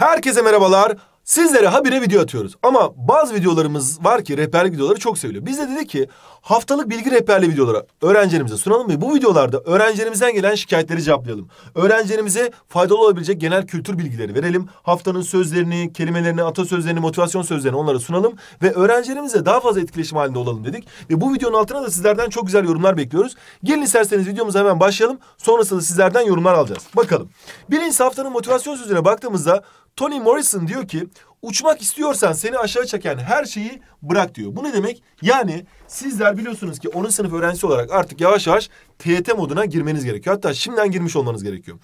Herkese merhabalar. Sizlere habire video atıyoruz. Ama bazı videolarımız var ki rehberlik videoları çok seviliyor. Biz de dedik ki haftalık bilgi rehberliği videoları öğrencilerimize sunalım ve bu videolarda öğrencilerimizden gelen şikayetleri cevaplayalım. Öğrencilerimize faydalı olabilecek genel kültür bilgileri verelim. Haftanın sözlerini, kelimelerini, atasözlerini, motivasyon sözlerini onlara sunalım ve öğrencilerimize daha fazla etkileşim halinde olalım dedik. Ve bu videonun altına da sizlerden çok güzel yorumlar bekliyoruz. Gelin isterseniz videomuza hemen başlayalım. Sonrasında sizlerden yorumlar alacağız. Bakalım. Birinci haftanın motivasyon sözüne baktığımızda Tony Morrison diyor ki uçmak istiyorsan seni aşağı çeken her şeyi bırak diyor. Bu ne demek? Yani sizler biliyorsunuz ki 10. sınıf öğrencisi olarak artık yavaş yavaş TET moduna girmeniz gerekiyor. Hatta şimdiden girmiş olmanız gerekiyor.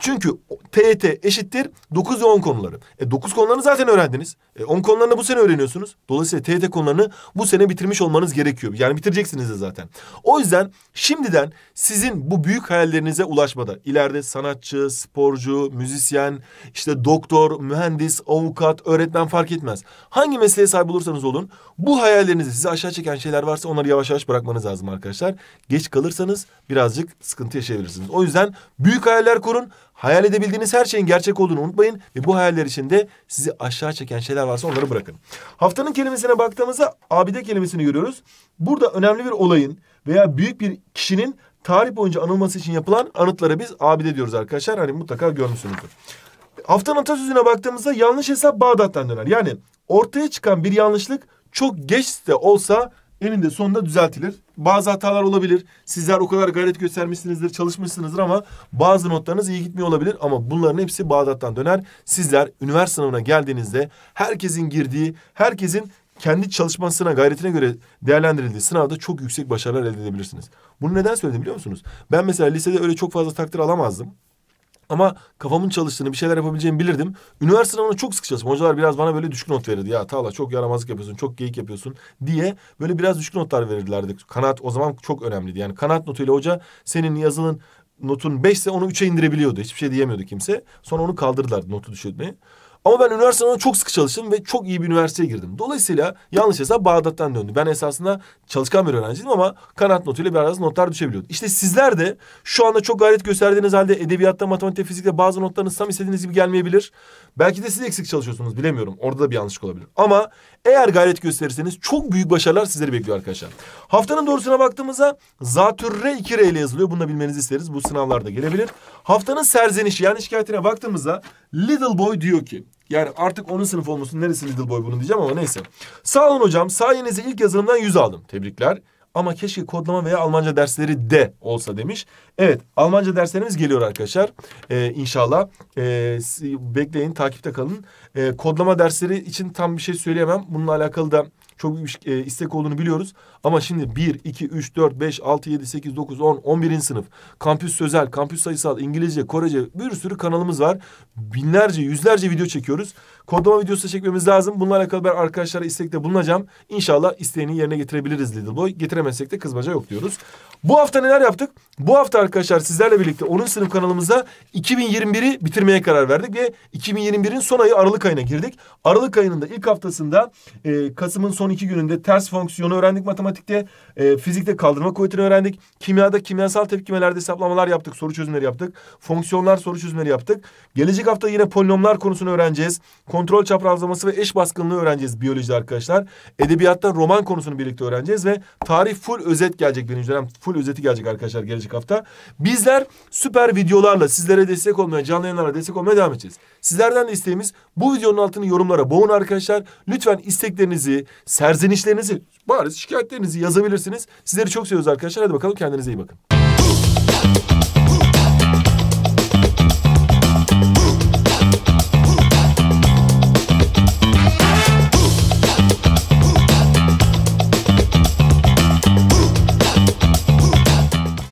Çünkü TET eşittir 9 ve 10 konuları. E 9 konularını zaten öğrendiniz. E 10 konularını bu sene öğreniyorsunuz. Dolayısıyla TET konularını bu sene bitirmiş olmanız gerekiyor. Yani bitireceksiniz de zaten. O yüzden şimdiden sizin bu büyük hayallerinize ulaşmada ileride sanatçı, sporcu, müzisyen, işte doktor, mühendis, avukat, öğretmen öğretmen fark etmez. Hangi mesleğe sahip olursanız olun bu hayallerinizi sizi aşağı çeken şeyler varsa onları yavaş yavaş bırakmanız lazım arkadaşlar. Geç kalırsanız birazcık sıkıntı yaşayabilirsiniz. O yüzden büyük hayaller kurun. Hayal edebildiğiniz her şeyin gerçek olduğunu unutmayın ve bu hayaller içinde sizi aşağı çeken şeyler varsa onları bırakın. Haftanın kelimesine baktığımızda abide kelimesini görüyoruz. Burada önemli bir olayın veya büyük bir kişinin tarih boyunca anılması için yapılan anıtlara biz abide diyoruz arkadaşlar. Hani mutlaka görmüşsünüzdür. Haftanın atasözüne baktığımızda yanlış hesap Bağdat'tan döner. Yani ortaya çıkan bir yanlışlık çok geç de olsa eninde sonunda düzeltilir. Bazı hatalar olabilir. Sizler o kadar gayret göstermişsinizdir, çalışmışsınızdır ama bazı notlarınız iyi gitmiyor olabilir. Ama bunların hepsi Bağdat'tan döner. Sizler üniversite sınavına geldiğinizde herkesin girdiği, herkesin kendi çalışmasına, gayretine göre değerlendirildiği sınavda çok yüksek başarılar elde edebilirsiniz. Bunu neden söyledim biliyor musunuz? Ben mesela lisede öyle çok fazla takdir alamazdım. Ama kafamın çalıştığını, bir şeyler yapabileceğimi bilirdim. Üniversite sınavına çok sık çalıştım. Hocalar biraz bana böyle düşük not verirdi. Ya Tala çok yaramazlık yapıyorsun, çok geyik yapıyorsun diye böyle biraz düşük notlar verirlerdi. Kanaat o zaman çok önemliydi. Yani kanaat notuyla hoca senin yazılın notun beşse onu üçe indirebiliyordu. Hiçbir şey diyemiyordu kimse. Sonra onu kaldırdılar notu düşürmeyi. Ama ben üniversitede çok sıkı çalıştım ve çok iyi bir üniversiteye girdim. Dolayısıyla yanlış hesap Bağdat'tan döndü. Ben esasında çalışkan bir öğrenciydim ama kanat notuyla biraz notlar düşebiliyordu. İşte sizler de şu anda çok gayret gösterdiğiniz halde edebiyatta, matematikte, fizikte bazı notlarınız tam istediğiniz gibi gelmeyebilir. Belki de siz eksik çalışıyorsunuz bilemiyorum. Orada da bir yanlışlık olabilir. Ama eğer gayret gösterirseniz çok büyük başarılar sizleri bekliyor arkadaşlar. Haftanın doğrusuna baktığımızda zatürre 2 R ile yazılıyor. Bunu da bilmenizi isteriz. Bu sınavlarda gelebilir. Haftanın serzenişi yani şikayetine baktığımızda Little Boy diyor ki yani artık onun sınıfı olmasının neresi Little Boy bunun diyeceğim ama neyse. Sağ olun hocam. Sayenizde ilk yazılımdan 100 aldım. Tebrikler. Ama keşke kodlama veya Almanca dersleri de olsa demiş. Evet Almanca derslerimiz geliyor arkadaşlar. Ee, inşallah ee, bekleyin takipte kalın. Ee, kodlama dersleri için tam bir şey söyleyemem. Bununla alakalı da çok büyük e, istek olduğunu biliyoruz. Ama şimdi 1, 2, 3, 4, 5, 6, 7, 8, 9, 10, 11. sınıf. Kampüs Sözel, Kampüs Sayısal, İngilizce, Korece bir sürü kanalımız var. Binlerce, yüzlerce video çekiyoruz kodlama videosu çekmemiz lazım. Bununla alakalı ben arkadaşlara istekte bulunacağım. İnşallah isteğini yerine getirebiliriz Little Boy. Getiremezsek de kızmaca yok diyoruz. Bu hafta neler yaptık? Bu hafta arkadaşlar sizlerle birlikte onun sınıf kanalımızda 2021'i bitirmeye karar verdik ve 2021'in son ayı Aralık ayına girdik. Aralık ayının da ilk haftasında e, Kasım'ın son iki gününde ters fonksiyonu öğrendik matematikte. E, fizikte kaldırma kuvvetini öğrendik. Kimyada kimyasal tepkimelerde hesaplamalar yaptık. Soru çözümleri yaptık. Fonksiyonlar soru çözümleri yaptık. Gelecek hafta yine polinomlar konusunu öğreneceğiz kontrol çaprazlaması ve eş baskınlığı öğreneceğiz biyolojide arkadaşlar. Edebiyatta roman konusunu birlikte öğreneceğiz ve tarih full özet gelecek birinci dönem. Full özeti gelecek arkadaşlar gelecek hafta. Bizler süper videolarla sizlere destek olmaya, canlı yayınlarla destek olmaya devam edeceğiz. Sizlerden de isteğimiz bu videonun altını yorumlara boğun arkadaşlar. Lütfen isteklerinizi, serzenişlerinizi, bariz şikayetlerinizi yazabilirsiniz. Sizleri çok seviyoruz arkadaşlar. Hadi bakalım kendinize iyi bakın.